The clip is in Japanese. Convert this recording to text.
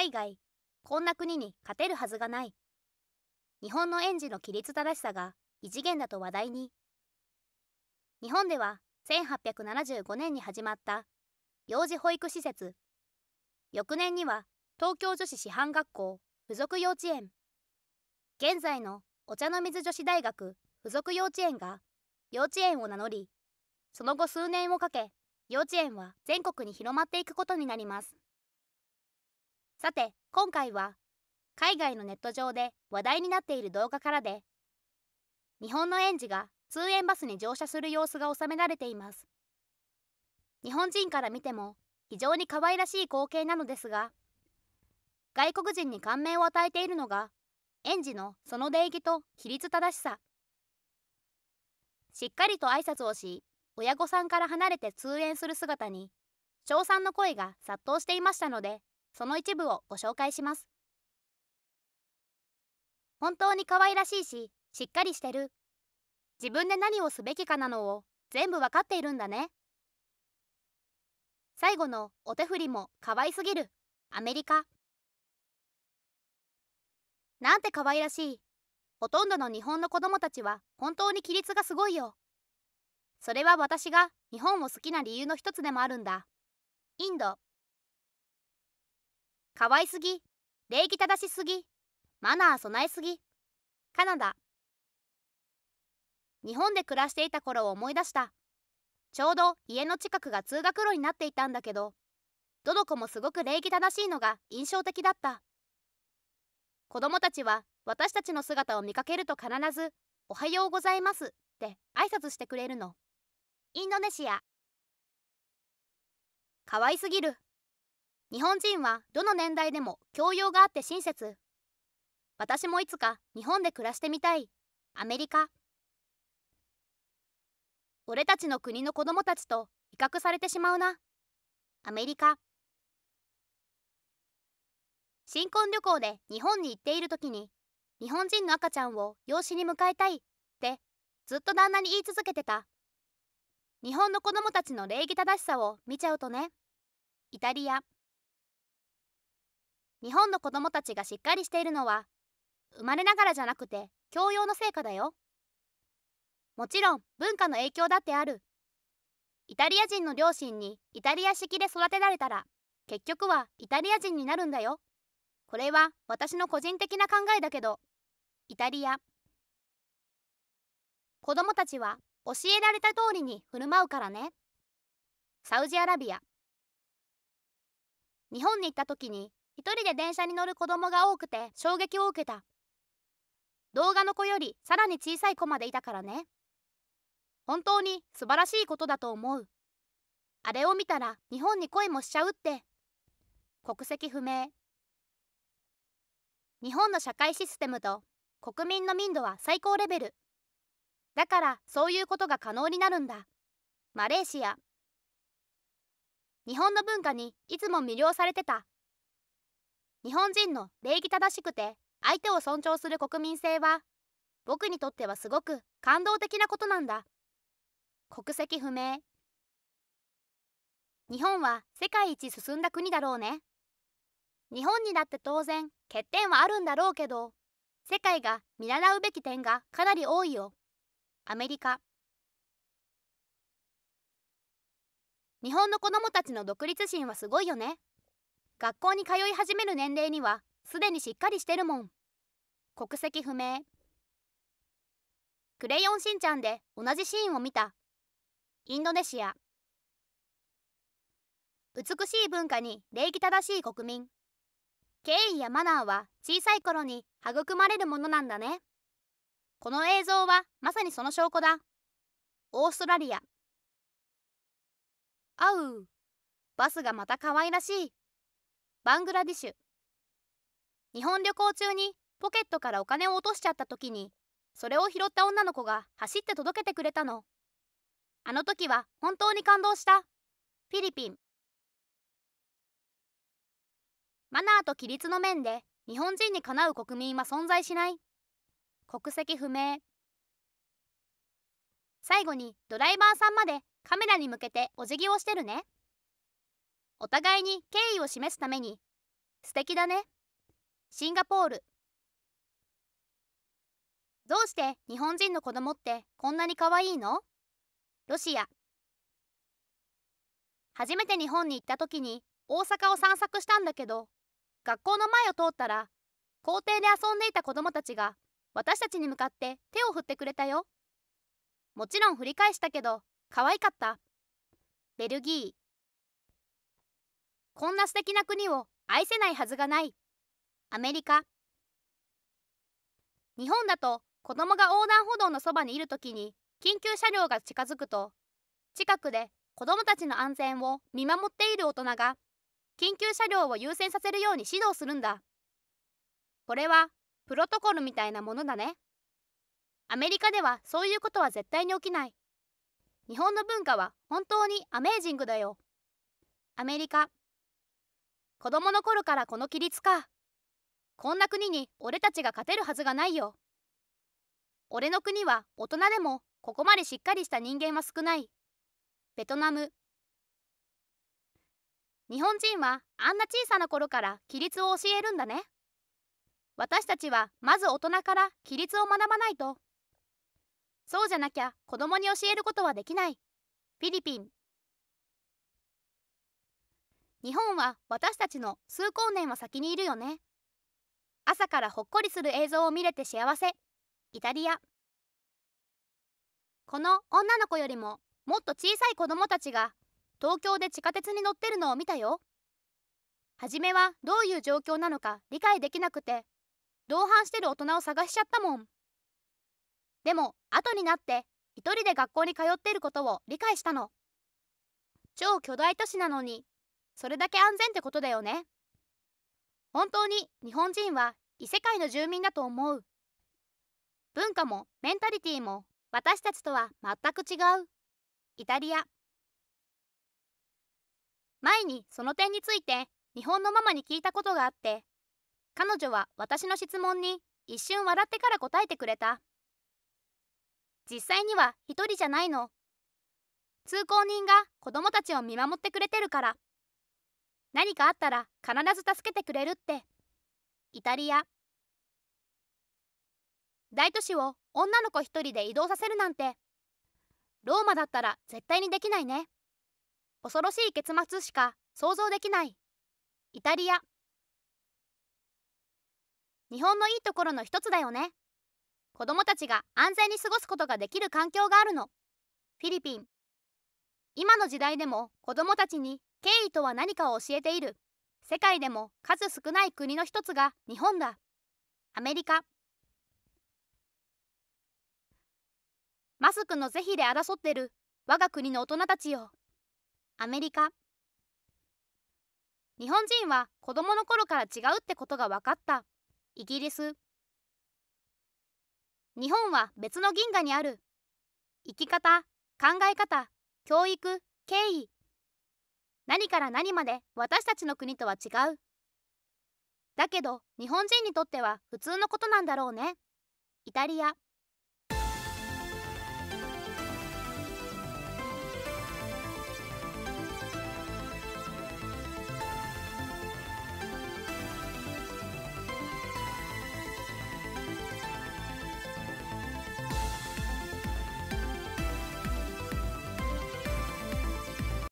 海外こんな国に勝てるはずがない日本の園児の規律正しさが異次元だと話題に日本では1875年に始まった幼児保育施設翌年には東京女子師範学校附属幼稚園現在のお茶の水女子大学附属幼稚園が幼稚園を名乗りその後数年をかけ幼稚園は全国に広まっていくことになりますさて今回は海外のネット上で話題になっている動画からで日本の園児が通園バスに乗車する様子が収められています日本人から見ても非常に可愛らしい光景なのですが外国人に感銘を与えているのが園児のその礼儀と規律正しさしっかりと挨拶をし親御さんから離れて通園する姿に称賛の声が殺到していましたのでその一部をご紹介します本当に可愛らしいししっかりしてる自分で何をすべきかなのを全部わかっているんだね最後のお手振りも可愛すぎるアメリカなんて可愛らしいほとんどの日本の子供たちは本当に規律がすごいよそれは私が日本を好きな理由の一つでもあるんだインド可愛すぎ礼儀正しすぎマナー備えすぎカナダ日本で暮らしていた頃を思い出したちょうど家の近くが通学路になっていたんだけどどの子もすごく礼儀正しいのが印象的だった子供たちは私たちの姿を見かけると必ず「おはようございます」って挨拶してくれるのインドネシア可愛すぎる日本人はどの年代でも教養があって親切私もいつか日本で暮らしてみたいアメリカ俺たちの国の子供たちと比較されてしまうなアメリカ新婚旅行で日本に行っている時に日本人の赤ちゃんを養子に迎えたいってずっと旦那に言い続けてた日本の子供たちの礼儀正しさを見ちゃうとねイタリア日本の子どもたちがしっかりしているのは生まれながらじゃなくて教養の成果だよもちろん文化の影響だってあるイタリア人の両親にイタリア式で育てられたら結局はイタリア人になるんだよこれは私の個人的な考えだけどイタリア子供たちは教えられた通りに振る舞うからねサウジアラビア日本に行った時に一人で電車に乗る子供が多くて衝撃を受けた動画の子よりさらに小さい子までいたからね本当に素晴らしいことだと思うあれを見たら日本に恋もしちゃうって国籍不明日本の社会システムと国民の民度は最高レベルだからそういうことが可能になるんだマレーシア日本の文化にいつも魅了されてた日本人の礼儀正しくて相手を尊重する国民性は僕にとってはすごく感動的なことなんだ国籍不明日本は世界一進んだ国だろうね日本にだって当然欠点はあるんだろうけど世界が見習うべき点がかなり多いよアメリカ日本の子供たちの独立心はすごいよね学校に通い始める年齢にはすでにしっかりしてるもん国籍不明クレヨンしんちゃんで同じシーンを見たインドネシア美しい文化に礼儀正しい国民敬意やマナーは小さい頃に育まれるものなんだねこの映像はまさにその証拠だオーストラリアあうバスがまた可愛らしいバングラディシュ日本旅行中にポケットからお金を落としちゃった時にそれを拾った女の子が走って届けてくれたのあの時は本当に感動したフィリピンマナーと規律の面で日本人にかなう国民は存在しない国籍不明最後にドライバーさんまでカメラに向けてお辞儀をしてるね。お互いに敬意を示すために素敵だねシンガポールどうして日本人の子供ってこんなに可愛いのロシア初めて日本に行った時に大阪を散策したんだけど学校の前を通ったら校庭で遊んでいた子供たちが私たちに向かって手を振ってくれたよもちろん振り返したけど可愛かったベルギーこんな素敵な国を愛せないはずがないアメリカ日本だと子供が横断歩道のそばにいる時に緊急車両が近づくと近くで子供たちの安全を見守っている大人が緊急車両を優先させるように指導するんだこれはプロトコルみたいなものだねアメリカではそういうことは絶対に起きない日本の文化は本当にアメージングだよアメリカ子供の頃からこの規律かこんな国に俺たちが勝てるはずがないよ俺の国は大人でもここまでしっかりした人間は少ないベトナム日本人はあんな小さな頃から規律を教えるんだね私たちはまず大人から規律を学ばないとそうじゃなきゃ子供に教えることはできないフィリピン日本は私たちの数光年は先にいるよね朝からほっこりする映像を見れて幸せイタリアこの女の子よりももっと小さい子供たちが東京で地下鉄に乗ってるのを見たよ初めはどういう状況なのか理解できなくて同伴してる大人を探しちゃったもんでも後になって一人で学校に通っていることを理解したの超巨大都市なのにそれだけ安全ってことだよね本当に日本人は異世界の住民だと思う文化もメンタリティーも私たちとは全く違うイタリア前にその点について日本のママに聞いたことがあって彼女は私の質問に一瞬笑ってから答えてくれた実際には一人じゃないの通行人が子供たちを見守ってくれてるから何かあったら必ず助けてくれるってイタリア大都市を女の子一人で移動させるなんてローマだったら絶対にできないね恐ろしい結末しか想像できないイタリア日本のいいところの一つだよね子供たちが安全に過ごすことができる環境があるのフィリピン今の時代でも子供たちに敬意とは何かを教えている世界でも数少ない国の一つが日本だアメリカマスクの是非で争ってる我が国の大人たちよアメリカ日本人は子供の頃から違うってことが分かったイギリス日本は別の銀河にある生き方考え方教育敬意何から何まで私たちの国とは違うだけど日本人にとっては普通のことなんだろうねイタリア